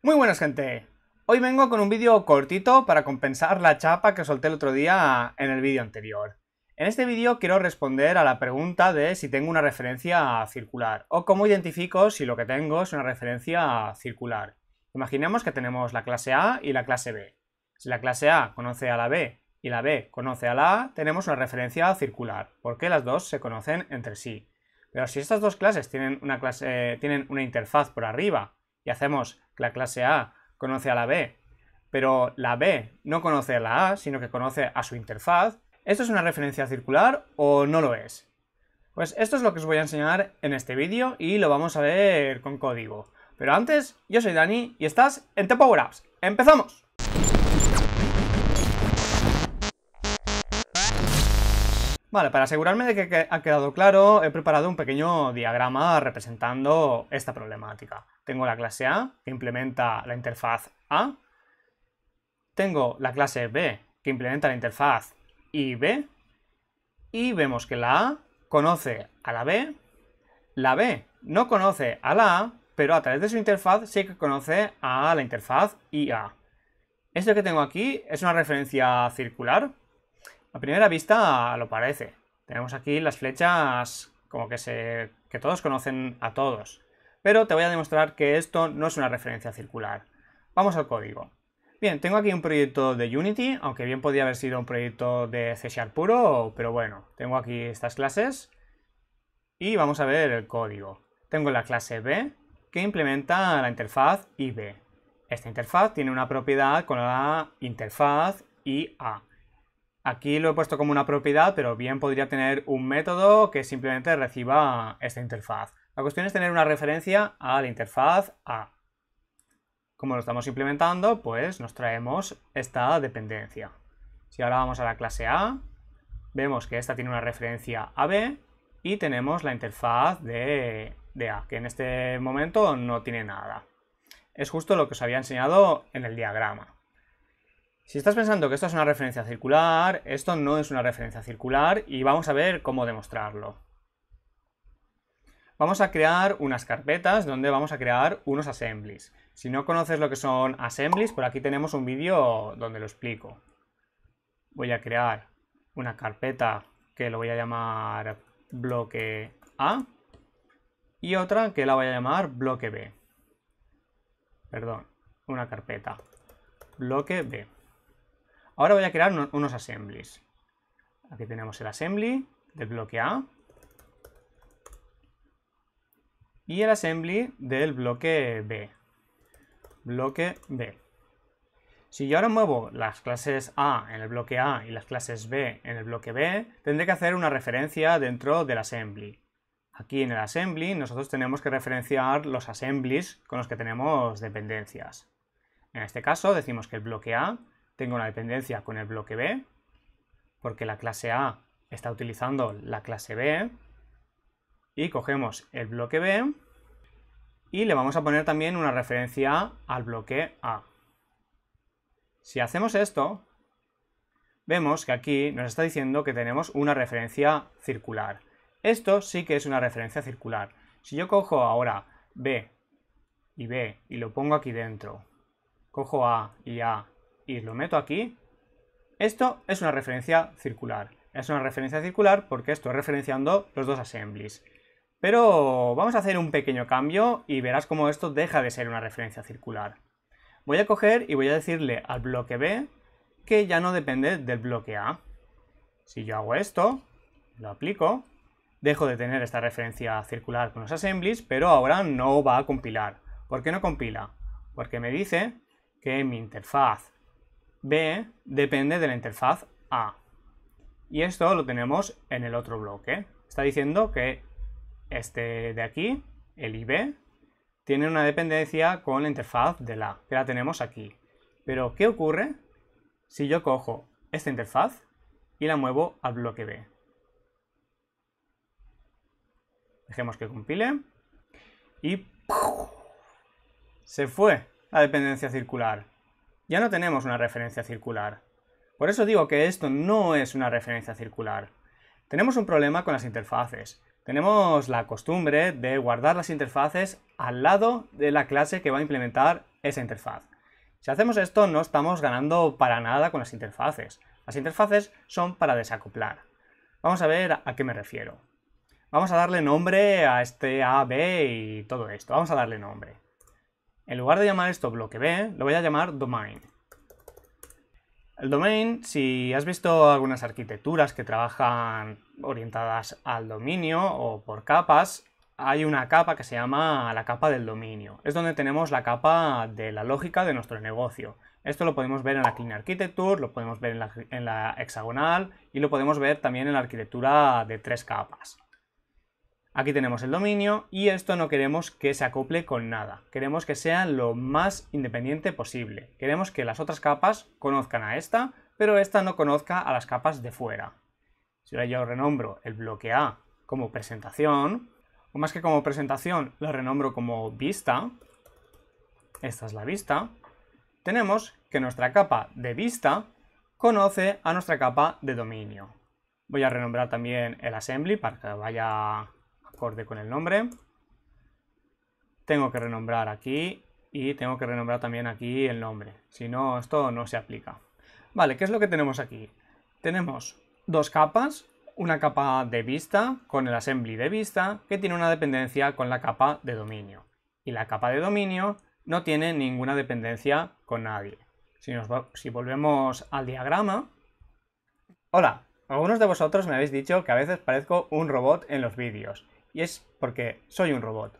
Muy buenas gente, hoy vengo con un vídeo cortito para compensar la chapa que solté el otro día en el vídeo anterior. En este vídeo quiero responder a la pregunta de si tengo una referencia circular o cómo identifico si lo que tengo es una referencia circular. Imaginemos que tenemos la clase A y la clase B. Si la clase A conoce a la B y la B conoce a la A, tenemos una referencia circular, porque las dos se conocen entre sí. Pero si estas dos clases tienen una, clase, eh, tienen una interfaz por arriba y hacemos que la clase A conoce a la B, pero la B no conoce a la A, sino que conoce a su interfaz, ¿esto es una referencia circular o no lo es? Pues esto es lo que os voy a enseñar en este vídeo y lo vamos a ver con código. Pero antes, yo soy Dani y estás en T-Power Apps. ¡Empezamos! para asegurarme de que ha quedado claro, he preparado un pequeño diagrama representando esta problemática. Tengo la clase A, que implementa la interfaz A. Tengo la clase B, que implementa la interfaz IB Y vemos que la A conoce a la B. La B no conoce a la A, pero a través de su interfaz sí que conoce a la interfaz IA. Esto que tengo aquí es una referencia circular a primera vista lo parece. Tenemos aquí las flechas como que, se, que todos conocen a todos. Pero te voy a demostrar que esto no es una referencia circular. Vamos al código. Bien, tengo aquí un proyecto de Unity, aunque bien podría haber sido un proyecto de C Sharp puro, pero bueno, tengo aquí estas clases y vamos a ver el código. Tengo la clase B que implementa la interfaz IB. Esta interfaz tiene una propiedad con la interfaz IA. Aquí lo he puesto como una propiedad, pero bien podría tener un método que simplemente reciba esta interfaz. La cuestión es tener una referencia a la interfaz A. Como lo estamos implementando, pues nos traemos esta dependencia. Si ahora vamos a la clase A, vemos que esta tiene una referencia a B y tenemos la interfaz de, de A, que en este momento no tiene nada. Es justo lo que os había enseñado en el diagrama. Si estás pensando que esto es una referencia circular, esto no es una referencia circular y vamos a ver cómo demostrarlo. Vamos a crear unas carpetas donde vamos a crear unos assemblies. Si no conoces lo que son assemblies, por aquí tenemos un vídeo donde lo explico. Voy a crear una carpeta que lo voy a llamar bloque A y otra que la voy a llamar bloque B. Perdón, una carpeta. Bloque B. Ahora voy a crear unos, assemblies. Aquí tenemos el assembly del bloque A y el assembly del bloque B. Bloque B. Si yo ahora muevo las clases A en el bloque A y las clases B en el bloque B, tendré que hacer una referencia dentro del assembly. Aquí en el assembly nosotros tenemos que referenciar los assemblies con los que tenemos dependencias. En este caso decimos que el bloque A tengo una dependencia con el bloque B, porque la clase A está utilizando la clase B, y cogemos el bloque B y le vamos a poner también una referencia al bloque A. Si hacemos esto, vemos que aquí nos está diciendo que tenemos una referencia circular. Esto sí que es una referencia circular. Si yo cojo ahora B y B y lo pongo aquí dentro, cojo A y A y lo meto aquí, esto es una referencia circular. Es una referencia circular porque estoy referenciando los dos assemblies. Pero vamos a hacer un pequeño cambio y verás cómo esto deja de ser una referencia circular. Voy a coger y voy a decirle al bloque B que ya no depende del bloque A. Si yo hago esto, lo aplico, dejo de tener esta referencia circular con los assemblies, pero ahora no va a compilar. ¿Por qué no compila? Porque me dice que mi interfaz B depende de la interfaz A. Y esto lo tenemos en el otro bloque. Está diciendo que este de aquí, el IB, tiene una dependencia con la interfaz de la, que la tenemos aquí. Pero, ¿qué ocurre si yo cojo esta interfaz y la muevo al bloque B? Dejemos que compile. Y se fue la dependencia circular. Ya no tenemos una referencia circular. Por eso digo que esto no es una referencia circular. Tenemos un problema con las interfaces. Tenemos la costumbre de guardar las interfaces al lado de la clase que va a implementar esa interfaz. Si hacemos esto no estamos ganando para nada con las interfaces. Las interfaces son para desacoplar. Vamos a ver a qué me refiero. Vamos a darle nombre a este A, B y todo esto. Vamos a darle nombre. En lugar de llamar esto bloque B, lo voy a llamar domain. El domain, si has visto algunas arquitecturas que trabajan orientadas al dominio o por capas, hay una capa que se llama la capa del dominio. Es donde tenemos la capa de la lógica de nuestro negocio. Esto lo podemos ver en la Clean Architecture, lo podemos ver en la, en la hexagonal y lo podemos ver también en la arquitectura de tres capas. Aquí tenemos el dominio y esto no queremos que se acople con nada. Queremos que sea lo más independiente posible. Queremos que las otras capas conozcan a esta, pero esta no conozca a las capas de fuera. Si ahora yo renombro el bloque A como presentación, o más que como presentación, lo renombro como vista, esta es la vista, tenemos que nuestra capa de vista conoce a nuestra capa de dominio. Voy a renombrar también el assembly para que vaya acorde con el nombre. Tengo que renombrar aquí y tengo que renombrar también aquí el nombre. Si no, esto no se aplica. Vale, ¿qué es lo que tenemos aquí? Tenemos dos capas, una capa de vista con el assembly de vista que tiene una dependencia con la capa de dominio. Y la capa de dominio no tiene ninguna dependencia con nadie. Si, nos, si volvemos al diagrama... Hola, algunos de vosotros me habéis dicho que a veces parezco un robot en los vídeos. Y es porque soy un robot.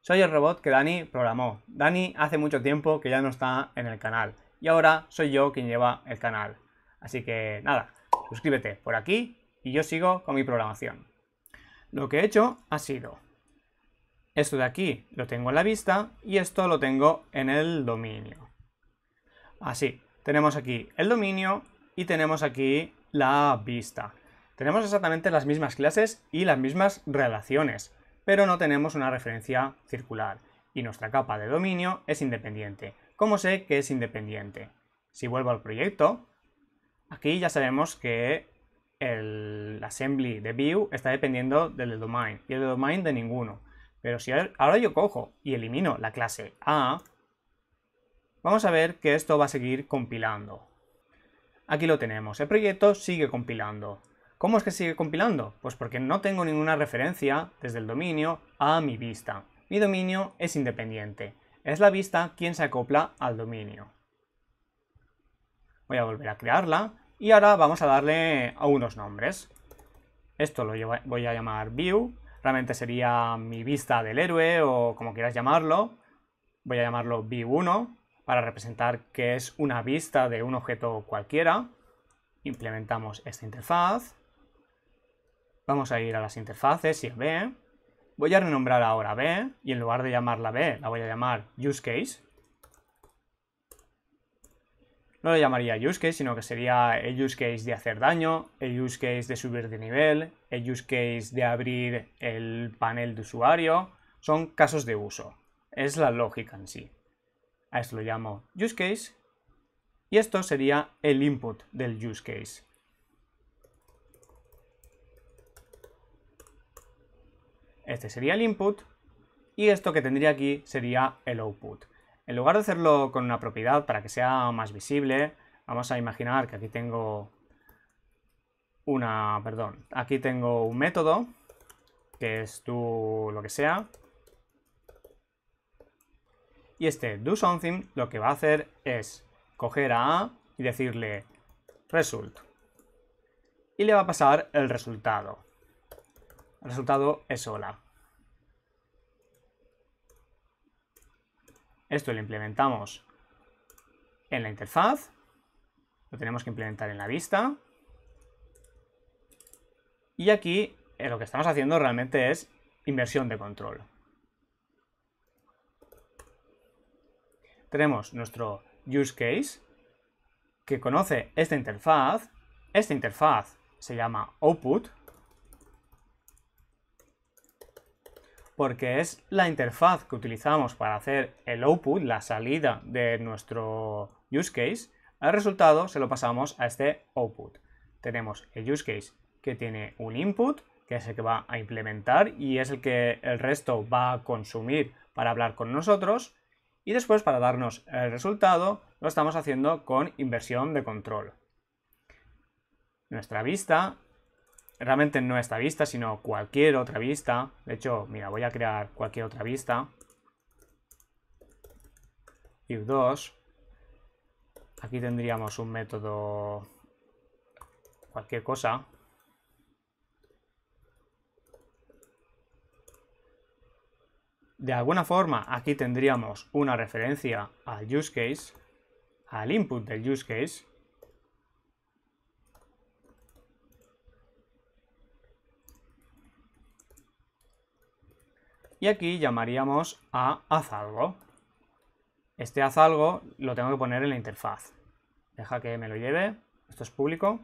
Soy el robot que Dani programó. Dani hace mucho tiempo que ya no está en el canal. Y ahora soy yo quien lleva el canal. Así que nada, suscríbete por aquí y yo sigo con mi programación. Lo que he hecho ha sido... Esto de aquí lo tengo en la vista y esto lo tengo en el dominio. Así, tenemos aquí el dominio y tenemos aquí la vista. Tenemos exactamente las mismas clases y las mismas relaciones, pero no tenemos una referencia circular y nuestra capa de dominio es independiente. ¿Cómo sé que es independiente? Si vuelvo al proyecto, aquí ya sabemos que el assembly de view está dependiendo del domain y el domain de ninguno. Pero si ahora yo cojo y elimino la clase A, vamos a ver que esto va a seguir compilando. Aquí lo tenemos, el proyecto sigue compilando. ¿Cómo es que sigue compilando? Pues porque no tengo ninguna referencia desde el dominio a mi vista. Mi dominio es independiente. Es la vista quien se acopla al dominio. Voy a volver a crearla y ahora vamos a darle a unos nombres. Esto lo voy a llamar view. Realmente sería mi vista del héroe o como quieras llamarlo. Voy a llamarlo view1 para representar que es una vista de un objeto cualquiera. Implementamos esta interfaz Vamos a ir a las interfaces y a B. Voy a renombrar ahora B y en lugar de llamarla B, la voy a llamar Use Case. No le llamaría Use Case, sino que sería el Use Case de hacer daño, el Use Case de subir de nivel, el Use Case de abrir el panel de usuario. Son casos de uso. Es la lógica en sí. A esto lo llamo Use Case y esto sería el input del Use Case. Este sería el input y esto que tendría aquí sería el output. En lugar de hacerlo con una propiedad para que sea más visible, vamos a imaginar que aquí tengo una, perdón, aquí tengo un método que es do lo que sea. Y este do something lo que va a hacer es coger a A y decirle result. Y le va a pasar el resultado. El resultado es hola. Esto lo implementamos en la interfaz. Lo tenemos que implementar en la vista. Y aquí eh, lo que estamos haciendo realmente es inversión de control. Tenemos nuestro use case que conoce esta interfaz. Esta interfaz se llama output porque es la interfaz que utilizamos para hacer el output, la salida de nuestro use case, el resultado se lo pasamos a este output. Tenemos el use case que tiene un input, que es el que va a implementar y es el que el resto va a consumir para hablar con nosotros. Y después para darnos el resultado lo estamos haciendo con inversión de control. Nuestra vista realmente no esta vista, sino cualquier otra vista. De hecho, mira, voy a crear cualquier otra vista. View 2. Aquí tendríamos un método cualquier cosa. De alguna forma, aquí tendríamos una referencia al use case, al input del use case, Y aquí llamaríamos a haz Este haz lo tengo que poner en la interfaz. Deja que me lo lleve. Esto es público.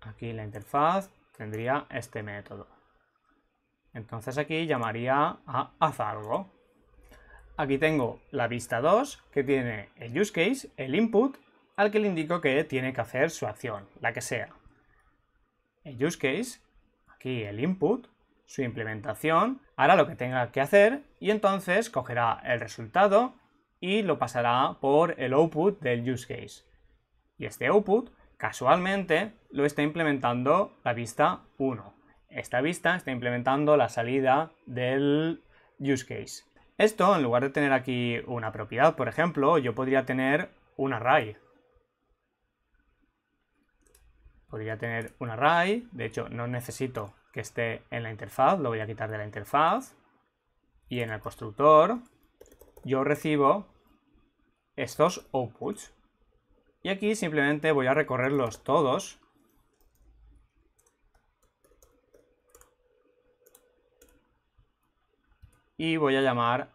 Aquí en la interfaz tendría este método. Entonces aquí llamaría a haz Aquí tengo la vista 2 que tiene el use case, el input, al que le indico que tiene que hacer su acción, la que sea. El use case aquí el input, su implementación, hará lo que tenga que hacer y entonces cogerá el resultado y lo pasará por el output del use case. Y este output, casualmente, lo está implementando la vista 1. Esta vista está implementando la salida del use case. Esto, en lugar de tener aquí una propiedad, por ejemplo, yo podría tener un array, podría tener un array, de hecho no necesito que esté en la interfaz, lo voy a quitar de la interfaz, y en el constructor yo recibo estos outputs. Y aquí simplemente voy a recorrerlos todos. Y voy a llamar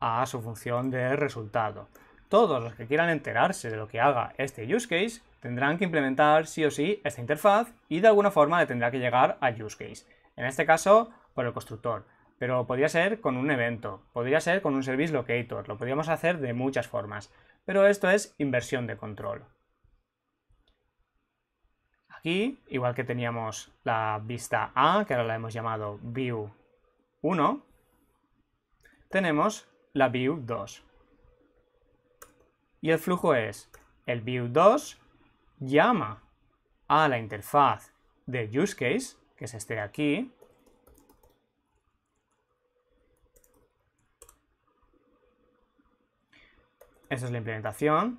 a su función de resultado. Todos los que quieran enterarse de lo que haga este use case tendrán que implementar sí o sí esta interfaz y de alguna forma le tendrá que llegar al use case. En este caso, por el constructor, pero podría ser con un evento, podría ser con un service locator, lo podríamos hacer de muchas formas, pero esto es inversión de control. Aquí, igual que teníamos la vista A, que ahora la hemos llamado View 1, tenemos la View 2. Y el flujo es el View 2 llama a la interfaz de use case, que es este de aquí, Esta es la implementación.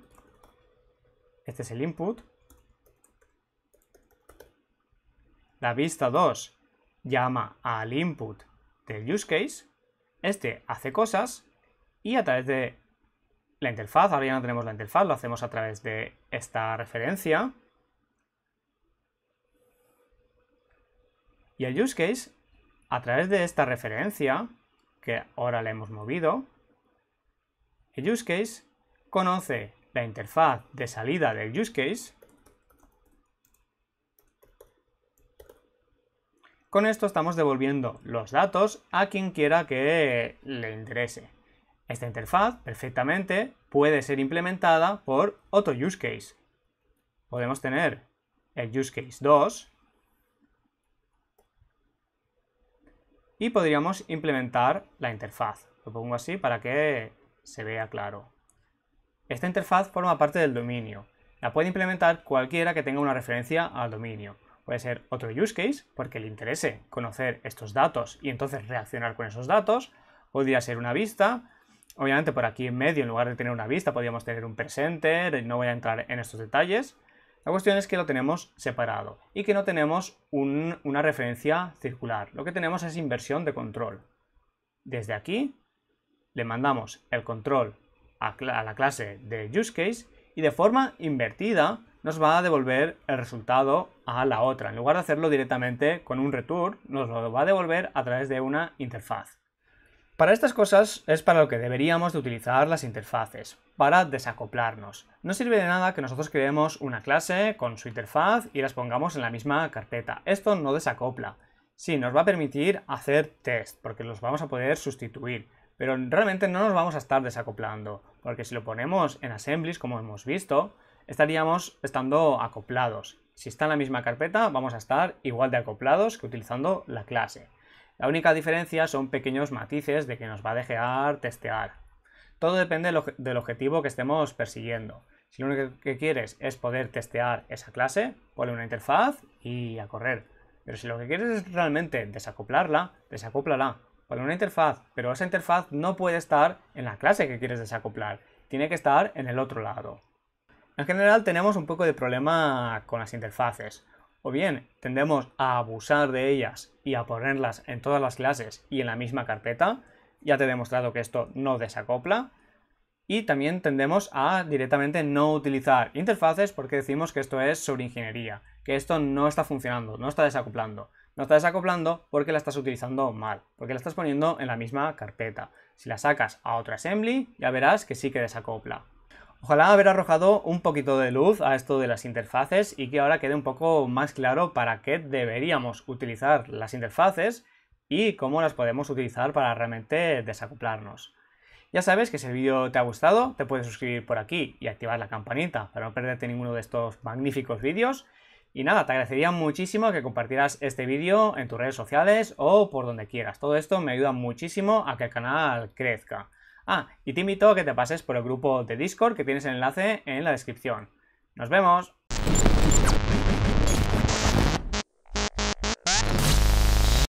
Este es el input. La vista 2 llama al input del use case. Este hace cosas y a través de la interfaz, ahora ya no tenemos la interfaz, lo hacemos a través de esta referencia. Y el use case, a través de esta referencia, que ahora le hemos movido, el use case conoce la interfaz de salida del use case. Con esto estamos devolviendo los datos a quien quiera que le interese. Esta interfaz perfectamente puede ser implementada por otro use case. Podemos tener el use case 2 y podríamos implementar la interfaz. Lo pongo así para que se vea claro. Esta interfaz forma parte del dominio. La puede implementar cualquiera que tenga una referencia al dominio. Puede ser otro use case porque le interese conocer estos datos y entonces reaccionar con esos datos. Podría ser una vista Obviamente por aquí en medio, en lugar de tener una vista, podríamos tener un presenter, no voy a entrar en estos detalles. La cuestión es que lo tenemos separado y que no tenemos una referencia circular. Lo que tenemos es inversión de control. Desde aquí le mandamos el control a la clase de use case y de forma invertida nos va a devolver el resultado a la otra. En lugar de hacerlo directamente con un return, nos lo va a devolver a través de una interfaz. Para estas cosas es para lo que deberíamos de utilizar las interfaces, para desacoplarnos. No sirve de nada que nosotros creemos una clase con su interfaz y las pongamos en la misma carpeta. Esto no desacopla. Sí, nos va a permitir hacer test, porque los vamos a poder sustituir, pero realmente no nos vamos a estar desacoplando, porque si lo ponemos en assemblies, como hemos visto, estaríamos estando acoplados. Si está en la misma carpeta, vamos a estar igual de acoplados que utilizando la clase. La única diferencia son pequeños matices de que nos va a dejar testear. Todo depende del objetivo que estemos persiguiendo. Si lo único que quieres es poder testear esa clase, ponle una interfaz y a correr. Pero si lo que quieres es realmente desacoplarla, desacóplala. Ponle una interfaz, pero esa interfaz no puede estar en la clase que quieres desacoplar. Tiene que estar en el otro lado. En general tenemos un poco de problema con las interfaces o bien tendemos a abusar de ellas y a ponerlas en todas las clases y en la misma carpeta, ya te he demostrado que esto no desacopla, y también tendemos a directamente no utilizar interfaces porque decimos que esto es sobre ingeniería, que esto no está funcionando, no está desacoplando. No está desacoplando porque la estás utilizando mal, porque la estás poniendo en la misma carpeta. Si la sacas a otra assembly, ya verás que sí que desacopla. Ojalá haber arrojado un poquito de luz a esto de las interfaces y que ahora quede un poco más claro para qué deberíamos utilizar las interfaces y cómo las podemos utilizar para realmente desacoplarnos. Ya sabes que si el vídeo te ha gustado, te puedes suscribir por aquí y activar la campanita para no perderte ninguno de estos magníficos vídeos. Y nada, te agradecería muchísimo que compartieras este vídeo en tus redes sociales o por donde quieras. Todo esto me ayuda muchísimo a que el canal crezca. Ah, y te invito a que te pases por el grupo de Discord que tienes el enlace en la descripción. ¡Nos vemos!